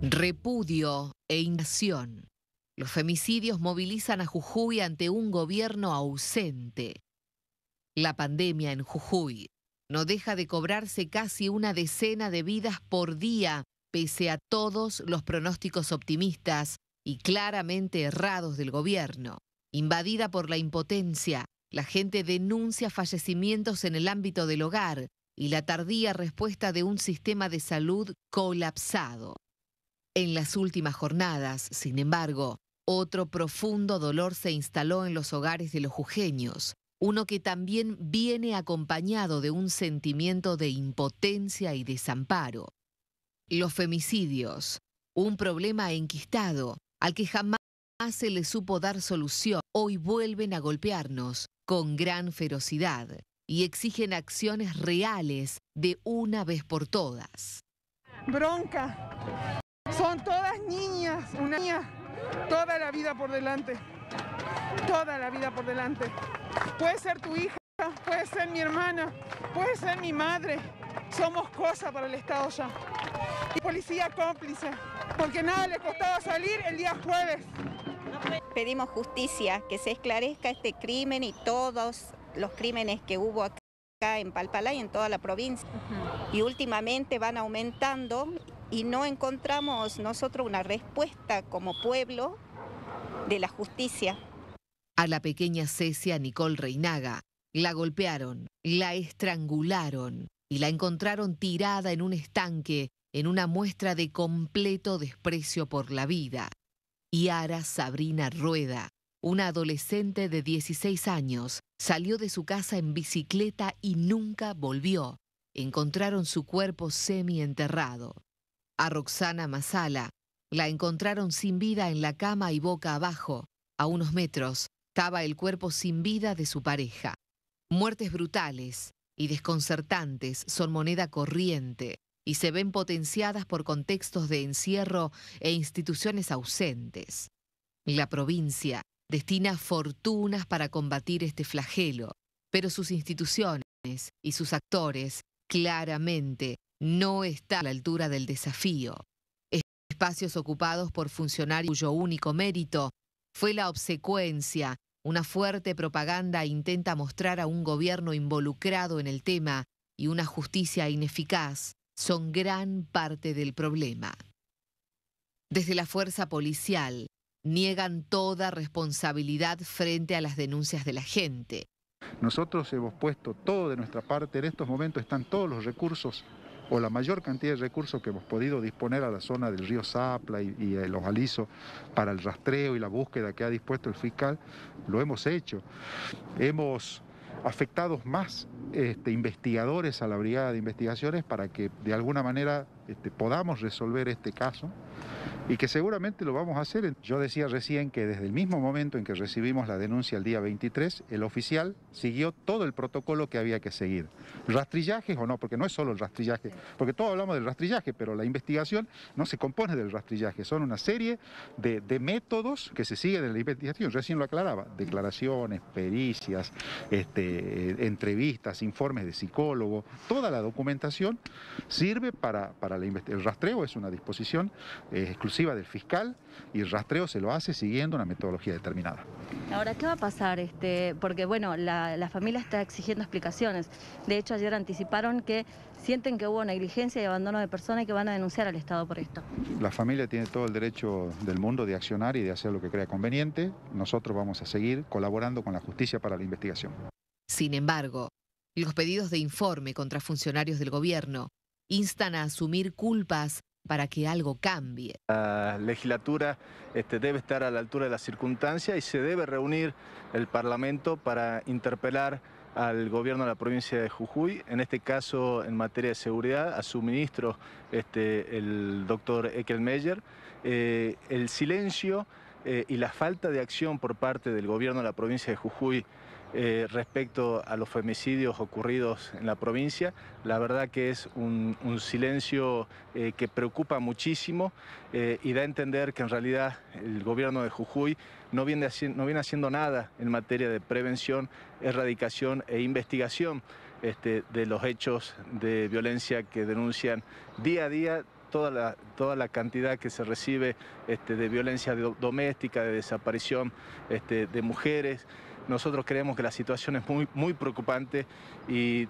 Repudio e inacción. Los femicidios movilizan a Jujuy ante un gobierno ausente. La pandemia en Jujuy no deja de cobrarse casi una decena de vidas por día, pese a todos los pronósticos optimistas y claramente errados del gobierno. Invadida por la impotencia, la gente denuncia fallecimientos en el ámbito del hogar y la tardía respuesta de un sistema de salud colapsado. En las últimas jornadas, sin embargo, otro profundo dolor se instaló en los hogares de los jujeños, uno que también viene acompañado de un sentimiento de impotencia y desamparo. Los femicidios, un problema enquistado al que jamás se le supo dar solución, hoy vuelven a golpearnos con gran ferocidad y exigen acciones reales de una vez por todas. Bronca. Son todas niñas, una niña, toda la vida por delante, toda la vida por delante. Puede ser tu hija, puede ser mi hermana, puede ser mi madre. Somos cosa para el Estado ya. Y policía cómplice, porque nada le costaba salir el día jueves. Pedimos justicia, que se esclarezca este crimen y todos los crímenes que hubo acá en Palpalá y en toda la provincia. Y últimamente van aumentando y no encontramos nosotros una respuesta como pueblo de la justicia. A la pequeña Cecia Nicole Reinaga la golpearon, la estrangularon y la encontraron tirada en un estanque en una muestra de completo desprecio por la vida. y Ara Sabrina Rueda, una adolescente de 16 años, salió de su casa en bicicleta y nunca volvió. Encontraron su cuerpo semi enterrado. A Roxana Masala la encontraron sin vida en la cama y boca abajo. A unos metros estaba el cuerpo sin vida de su pareja. Muertes brutales y desconcertantes son moneda corriente y se ven potenciadas por contextos de encierro e instituciones ausentes. La provincia destina fortunas para combatir este flagelo, pero sus instituciones y sus actores claramente no está a la altura del desafío. Espacios ocupados por funcionarios cuyo único mérito fue la obsecuencia. Una fuerte propaganda intenta mostrar a un gobierno involucrado en el tema y una justicia ineficaz son gran parte del problema. Desde la fuerza policial niegan toda responsabilidad frente a las denuncias de la gente. Nosotros hemos puesto todo de nuestra parte, en estos momentos están todos los recursos o la mayor cantidad de recursos que hemos podido disponer a la zona del río Zapla y, y eh, los alisos para el rastreo y la búsqueda que ha dispuesto el fiscal, lo hemos hecho. Hemos afectado más este, investigadores a la Brigada de Investigaciones para que de alguna manera este, podamos resolver este caso y que seguramente lo vamos a hacer. Yo decía recién que desde el mismo momento en que recibimos la denuncia el día 23, el oficial siguió todo el protocolo que había que seguir. Rastrillajes o no, porque no es solo el rastrillaje, porque todos hablamos del rastrillaje, pero la investigación no se compone del rastrillaje, son una serie de, métodos que se siguen en la investigación, recién lo aclaraba, declaraciones, pericias, este, entrevistas, informes de psicólogo, toda la documentación sirve para, para la el rastreo, es una disposición es eh, exclusiva del fiscal y el rastreo se lo hace siguiendo una metodología determinada. Ahora, ¿qué va a pasar? Este, porque, bueno, la, la familia está exigiendo explicaciones. De hecho, ayer anticiparon que sienten que hubo negligencia y abandono de personas y que van a denunciar al Estado por esto. La familia tiene todo el derecho del mundo de accionar y de hacer lo que crea conveniente. Nosotros vamos a seguir colaborando con la justicia para la investigación. Sin embargo, los pedidos de informe contra funcionarios del gobierno instan a asumir culpas para que algo cambie. La legislatura este, debe estar a la altura de la circunstancia y se debe reunir el Parlamento para interpelar al gobierno de la provincia de Jujuy, en este caso en materia de seguridad, a su ministro, este, el doctor Ekelmeyer. Eh, el silencio eh, y la falta de acción por parte del gobierno de la provincia de Jujuy eh, respecto a los femicidios ocurridos en la provincia. La verdad que es un, silencio eh, que preocupa muchísimo eh, y da a entender que en realidad el gobierno de Jujuy no viene, no viene haciendo nada en materia de prevención, erradicación e investigación este, de los hechos de violencia que denuncian día a día Toda la, toda la, cantidad que se recibe este, de violencia doméstica, de desaparición este, de mujeres. Nosotros creemos que la situación es muy, muy preocupante y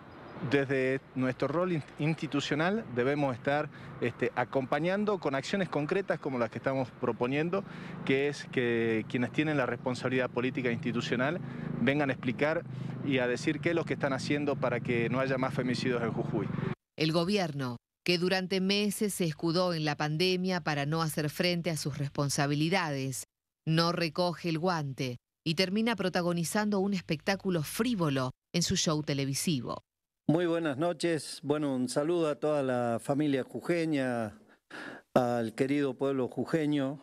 desde nuestro rol institucional debemos estar este, acompañando con acciones concretas como las que estamos proponiendo, que es que quienes tienen la responsabilidad política e institucional vengan a explicar y a decir qué es lo que están haciendo para que no haya más femicidios en Jujuy. El gobierno, que durante meses se escudó en la pandemia para no hacer frente a sus responsabilidades, no recoge el guante y termina protagonizando un espectáculo frívolo en su show televisivo. Muy buenas noches. Bueno, un saludo a toda la familia jujeña, al querido pueblo jujeño.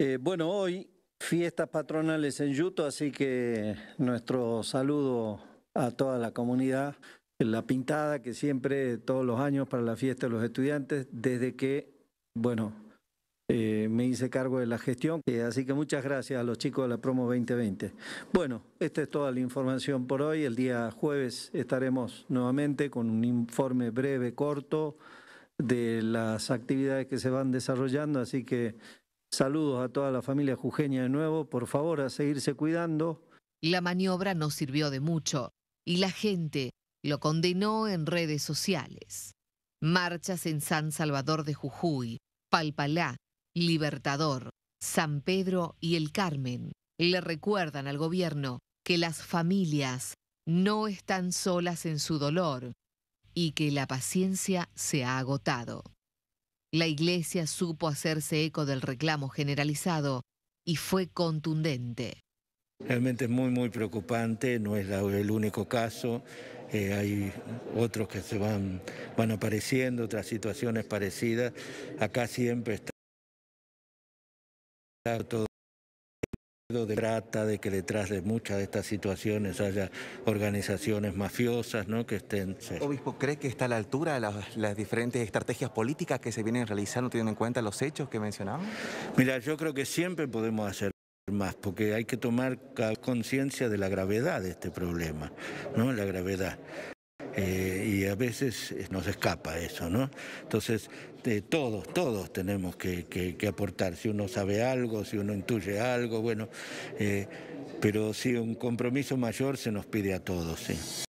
Eh, bueno, hoy fiestas patronales en Yuto, así que nuestro saludo a toda la comunidad. La pintada que siempre, todos los años, para la fiesta de los estudiantes, desde que, bueno, eh, me hice cargo de la gestión. así que muchas gracias a los chicos de la Promo 2020. Bueno, esta es toda la información por hoy. El día jueves estaremos nuevamente con un informe breve, corto, de las actividades que se van desarrollando. Así que saludos a toda la familia jujeña de nuevo. Por favor, a seguirse cuidando. La maniobra no sirvió de mucho y la gente lo condenó en redes sociales. Marchas en San Salvador de Jujuy, Palpalá, Libertador, San Pedro y el Carmen le recuerdan al gobierno que las familias no están solas en su dolor y que la paciencia se ha agotado. La Iglesia supo hacerse eco del reclamo generalizado y fue contundente. Realmente es muy, muy preocupante, no es el único caso, eh, hay otros que se van, van apareciendo, otras situaciones parecidas. Acá siempre está todo de trata, de que detrás de muchas de estas situaciones haya organizaciones mafiosas, ¿no? Que estén. Obispo, ¿cree que está a la altura de las diferentes estrategias políticas que se vienen realizando teniendo en cuenta los hechos que mencionamos? Mira, yo creo que siempre podemos hacer más, porque hay que tomar conciencia de la gravedad de este problema, ¿no? La gravedad. Eh, a veces eh, nos escapa eso, ¿no? Entonces, eh, todos, todos tenemos que, aportar, si uno sabe algo, si uno intuye algo, bueno, eh, pero sí, un compromiso mayor se nos pide a todos, sí.